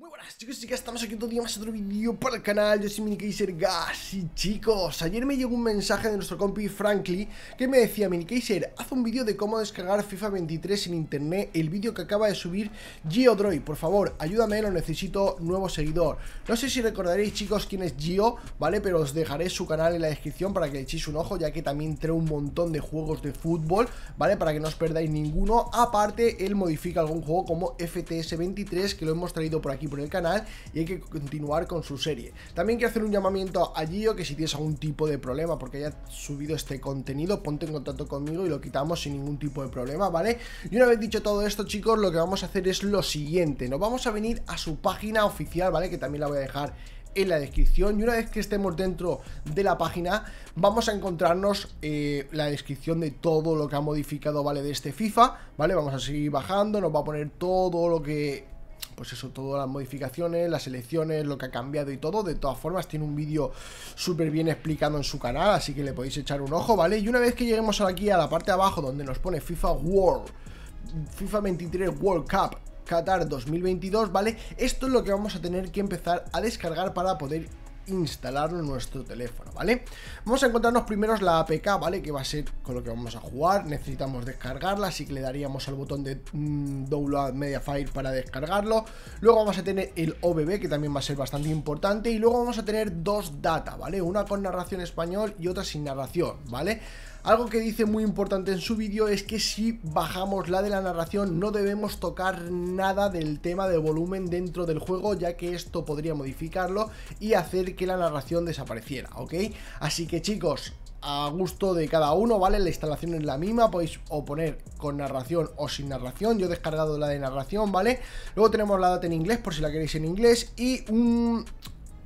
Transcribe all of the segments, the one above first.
Muy buenas chicos y chicas, estamos aquí otro día más otro vídeo para el canal, yo soy Minicaiser Gas y chicos, ayer me llegó un mensaje de nuestro compi Frankly que me decía Minikaiser, haz un vídeo de cómo descargar FIFA 23 en internet, el vídeo que acaba de subir Geodroid, por favor, ayúdame, lo necesito, nuevo seguidor no sé si recordaréis chicos quién es Gio, ¿vale? pero os dejaré su canal en la descripción para que le echéis un ojo, ya que también trae un montón de juegos de fútbol, ¿vale? para que no os perdáis ninguno, aparte él modifica algún juego como FTS 23 que lo hemos traído por aquí por el canal y hay que continuar con su serie. También quiero hacer un llamamiento a Gio que si tienes algún tipo de problema porque haya subido este contenido, ponte en contacto conmigo y lo quitamos sin ningún tipo de problema, ¿vale? Y una vez dicho todo esto, chicos, lo que vamos a hacer es lo siguiente. Nos vamos a venir a su página oficial, ¿vale? Que también la voy a dejar en la descripción y una vez que estemos dentro de la página vamos a encontrarnos eh, la descripción de todo lo que ha modificado vale de este FIFA vale vamos a seguir bajando nos va a poner todo lo que pues eso, todas las modificaciones, las elecciones, lo que ha cambiado y todo. De todas formas, tiene un vídeo súper bien explicado en su canal, así que le podéis echar un ojo, ¿vale? Y una vez que lleguemos aquí a la parte de abajo donde nos pone FIFA World, FIFA 23 World Cup Qatar 2022, ¿vale? Esto es lo que vamos a tener que empezar a descargar para poder instalarlo en nuestro teléfono, ¿vale? Vamos a encontrarnos primero la APK, ¿vale? Que va a ser con lo que vamos a jugar, necesitamos descargarla, así que le daríamos al botón de mm, Double download media file para descargarlo, luego vamos a tener el OBB, que también va a ser bastante importante, y luego vamos a tener dos data, ¿vale? Una con narración español y otra sin narración, ¿vale? Algo que dice muy importante en su vídeo es que si bajamos la de la narración no debemos tocar nada del tema de volumen dentro del juego ya que esto podría modificarlo y hacer que la narración desapareciera, ¿ok? Así que chicos, a gusto de cada uno, ¿vale? La instalación es la misma, podéis o poner con narración o sin narración, yo he descargado la de narración, ¿vale? Luego tenemos la data en inglés por si la queréis en inglés y un... Mm,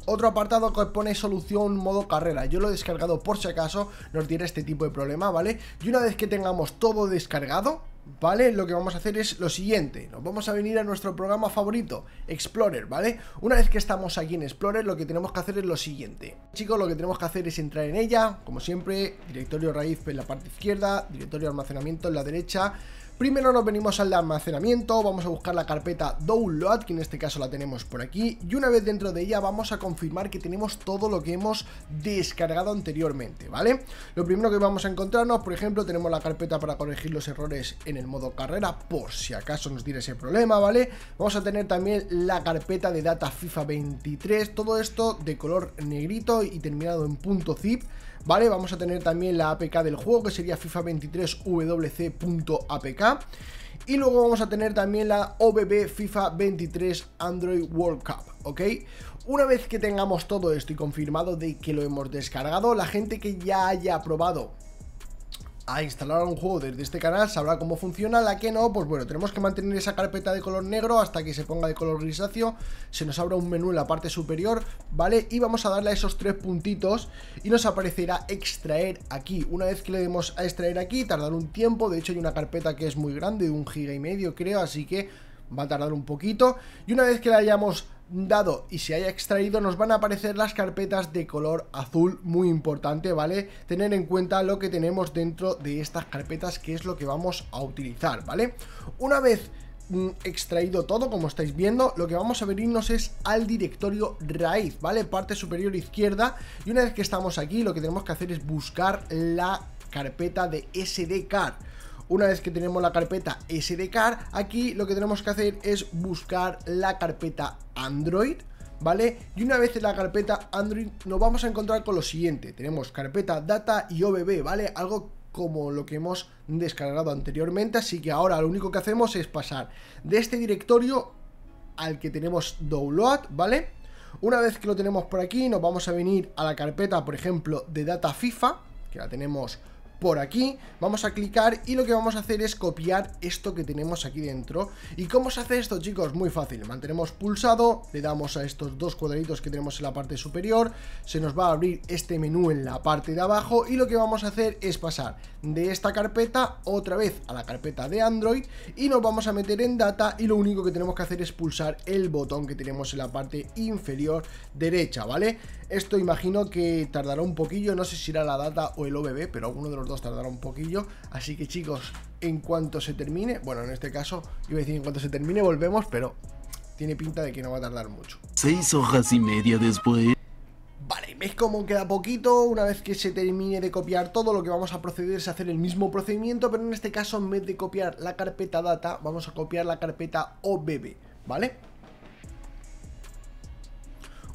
otro apartado que pone solución modo carrera, yo lo he descargado por si acaso nos tiene este tipo de problema, ¿vale? Y una vez que tengamos todo descargado, ¿vale? Lo que vamos a hacer es lo siguiente, nos vamos a venir a nuestro programa favorito, Explorer, ¿vale? Una vez que estamos aquí en Explorer, lo que tenemos que hacer es lo siguiente. Chicos, lo que tenemos que hacer es entrar en ella, como siempre, directorio raíz en la parte izquierda, directorio almacenamiento en la derecha, Primero nos venimos al almacenamiento, vamos a buscar la carpeta download, que en este caso la tenemos por aquí, y una vez dentro de ella vamos a confirmar que tenemos todo lo que hemos descargado anteriormente, ¿vale? Lo primero que vamos a encontrarnos, por ejemplo, tenemos la carpeta para corregir los errores en el modo carrera, por si acaso nos tiene ese problema, ¿vale? Vamos a tener también la carpeta de data FIFA 23, todo esto de color negrito y terminado en punto .zip, ¿vale? Vamos a tener también la APK del juego, que sería FIFA23WC.apk. Y luego vamos a tener también la OBB FIFA 23 Android World Cup, ¿ok? Una vez que tengamos todo esto y confirmado de que lo hemos descargado, la gente que ya haya probado a instalar un juego desde este canal, sabrá cómo funciona, la que no, pues bueno, tenemos que mantener esa carpeta de color negro hasta que se ponga de color grisáceo, se nos abra un menú en la parte superior, ¿vale? Y vamos a darle a esos tres puntitos y nos aparecerá extraer aquí, una vez que le demos a extraer aquí, tardará un tiempo, de hecho hay una carpeta que es muy grande, de un giga y medio creo, así que va a tardar un poquito y una vez que la hayamos dado y se haya extraído nos van a aparecer las carpetas de color azul muy importante vale tener en cuenta lo que tenemos dentro de estas carpetas que es lo que vamos a utilizar vale una vez mm, extraído todo, como estáis viendo, lo que vamos a venirnos es al directorio raíz, ¿vale? Parte superior izquierda y una vez que estamos aquí, lo que tenemos que hacer es buscar la carpeta de sd card una vez que tenemos la carpeta card aquí lo que tenemos que hacer es buscar la carpeta Android, ¿vale? Y una vez en la carpeta Android nos vamos a encontrar con lo siguiente. Tenemos carpeta data y OBB, ¿vale? Algo como lo que hemos descargado anteriormente, así que ahora lo único que hacemos es pasar de este directorio al que tenemos download, ¿vale? Una vez que lo tenemos por aquí, nos vamos a venir a la carpeta, por ejemplo, de data FIFA, que la tenemos por aquí, vamos a clicar y lo que vamos a hacer es copiar esto que tenemos aquí dentro. ¿Y cómo se hace esto, chicos? Muy fácil, mantenemos pulsado, le damos a estos dos cuadraditos que tenemos en la parte superior, se nos va a abrir este menú en la parte de abajo y lo que vamos a hacer es pasar de esta carpeta otra vez a la carpeta de Android y nos vamos a meter en data y lo único que tenemos que hacer es pulsar el botón que tenemos en la parte inferior derecha, ¿vale? Esto imagino que tardará un poquillo, no sé si irá la data o el OBB, pero alguno de los dos tardará un poquillo. Así que chicos, en cuanto se termine, bueno, en este caso, iba a decir en cuanto se termine volvemos, pero tiene pinta de que no va a tardar mucho. Seis hojas y media después. Vale, veis cómo queda poquito? Una vez que se termine de copiar todo, lo que vamos a proceder es hacer el mismo procedimiento, pero en este caso, en vez de copiar la carpeta data, vamos a copiar la carpeta OBB, ¿vale?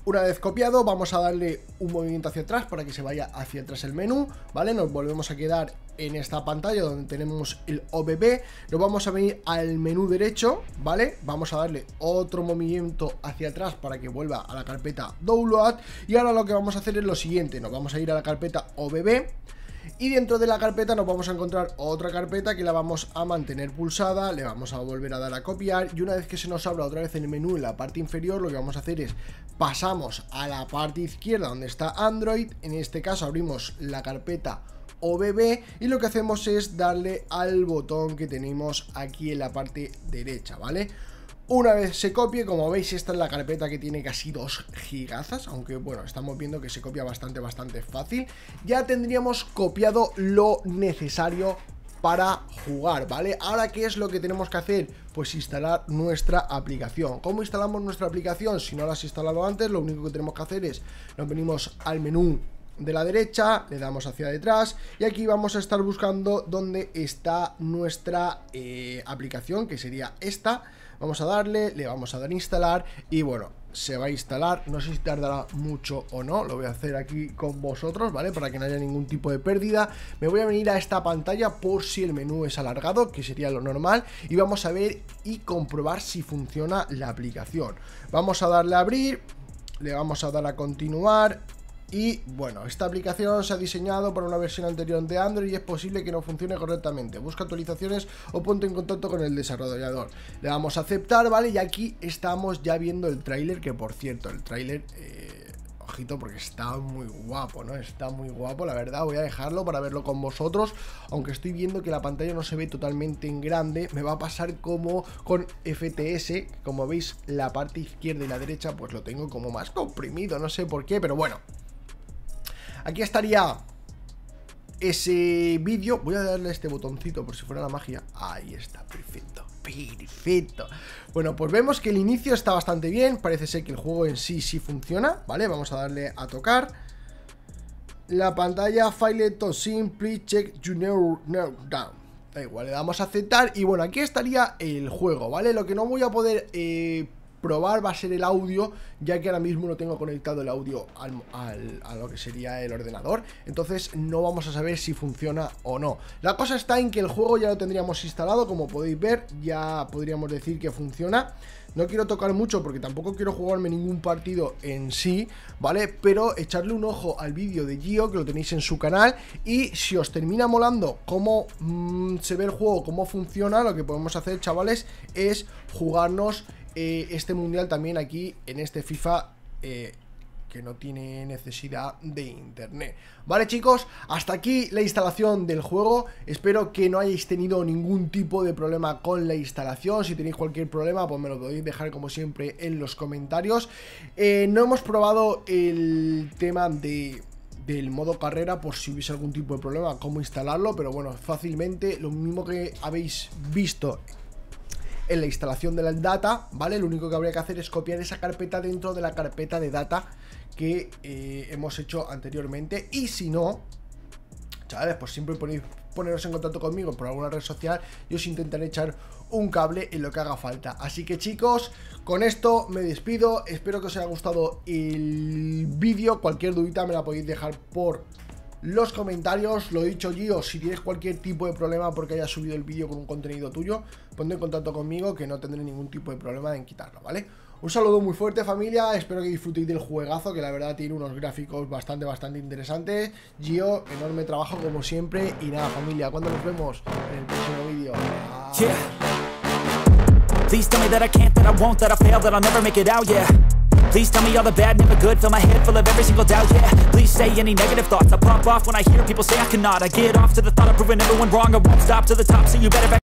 Una vez copiado, vamos a darle un movimiento hacia atrás para que se vaya hacia atrás el menú, ¿vale? Nos volvemos a quedar en esta pantalla donde tenemos el OBB, nos vamos a venir al menú derecho, ¿vale? Vamos a darle otro movimiento hacia atrás para que vuelva a la carpeta Download y ahora lo que vamos a hacer es lo siguiente, nos vamos a ir a la carpeta OBB, y dentro de la carpeta nos vamos a encontrar otra carpeta que la vamos a mantener pulsada, le vamos a volver a dar a copiar y una vez que se nos abra otra vez el menú en la parte inferior lo que vamos a hacer es pasamos a la parte izquierda donde está Android, en este caso abrimos la carpeta OBB y lo que hacemos es darle al botón que tenemos aquí en la parte derecha, ¿vale? vale una vez se copie, como veis, esta es la carpeta que tiene casi 2 gigazas, aunque bueno, estamos viendo que se copia bastante, bastante fácil. Ya tendríamos copiado lo necesario para jugar, ¿vale? Ahora, ¿qué es lo que tenemos que hacer? Pues instalar nuestra aplicación. ¿Cómo instalamos nuestra aplicación? Si no la has instalado antes, lo único que tenemos que hacer es, nos venimos al menú de la derecha, le damos hacia detrás y aquí vamos a estar buscando dónde está nuestra eh, aplicación, que sería esta, Vamos a darle, le vamos a dar a instalar y bueno, se va a instalar, no sé si tardará mucho o no, lo voy a hacer aquí con vosotros, ¿vale? Para que no haya ningún tipo de pérdida, me voy a venir a esta pantalla por si el menú es alargado, que sería lo normal, y vamos a ver y comprobar si funciona la aplicación. Vamos a darle a abrir, le vamos a dar a continuar, y bueno, esta aplicación se ha diseñado para una versión anterior de Android y es posible que no funcione correctamente. Busca actualizaciones o ponte en contacto con el desarrollador. Le vamos a aceptar, ¿vale? Y aquí estamos ya viendo el tráiler, que por cierto, el tráiler... Eh, ojito, porque está muy guapo, ¿no? Está muy guapo, la verdad, voy a dejarlo para verlo con vosotros, aunque estoy viendo que la pantalla no se ve totalmente en grande, me va a pasar como con FTS, como veis la parte izquierda y la derecha pues lo tengo como más comprimido, no sé por qué, pero bueno, Aquí estaría ese vídeo. Voy a darle este botoncito por si fuera la magia. Ahí está, perfecto. Perfecto. Bueno, pues vemos que el inicio está bastante bien. Parece ser que el juego en sí sí funciona. Vale, vamos a darle a tocar. La pantalla File to simple, Check Junior Down. Da igual, le damos a aceptar y bueno, aquí estaría el juego, ¿vale? Lo que no voy a poder eh, probar va a ser el audio, ya que ahora mismo no tengo conectado el audio al, a lo que sería el ordenador, entonces no vamos a saber si funciona o no. La cosa está en que el juego ya lo tendríamos instalado, como podéis ver, ya podríamos decir que funciona. No quiero tocar mucho porque tampoco quiero jugarme ningún partido en sí, ¿vale? Pero echarle un ojo al vídeo de Gio, que lo tenéis en su canal, y si os termina molando cómo mm, se ve el juego, cómo funciona, lo que podemos hacer, chavales, es jugarnos eh, este mundial también aquí en este FIFA eh, que no tiene necesidad de internet. Vale chicos, hasta aquí la instalación del juego. Espero que no hayáis tenido ningún tipo de problema con la instalación. Si tenéis cualquier problema, pues me lo podéis dejar como siempre en los comentarios. Eh, no hemos probado el tema de del modo carrera por si hubiese algún tipo de problema, cómo instalarlo, pero bueno, fácilmente lo mismo que habéis visto en la instalación de la data, ¿vale? Lo único que habría que hacer es copiar esa carpeta dentro de la carpeta de data que eh, hemos hecho anteriormente. Y si no, chavales, pues siempre poneros en contacto conmigo por alguna red social y os intentaré echar un cable en lo que haga falta. Así que chicos, con esto me despido. Espero que os haya gustado el vídeo. Cualquier dudita me la podéis dejar por los comentarios. Lo he dicho, Gio, si tienes cualquier tipo de problema porque hayas subido el vídeo con un contenido tuyo, ponte en contacto conmigo que no tendré ningún tipo de problema en quitarlo, ¿vale? Un saludo muy fuerte familia, espero que disfrutéis del juegazo que la verdad tiene unos gráficos bastante, bastante interesantes. Gio, enorme trabajo como siempre y nada familia, cuando nos vemos en el próximo vídeo. Please tell me all the bad, never good Fill my head full of every single doubt, yeah Please say any negative thoughts I pop off when I hear people say I cannot I get off to the thought of proving everyone wrong I won't stop to the top, so you better back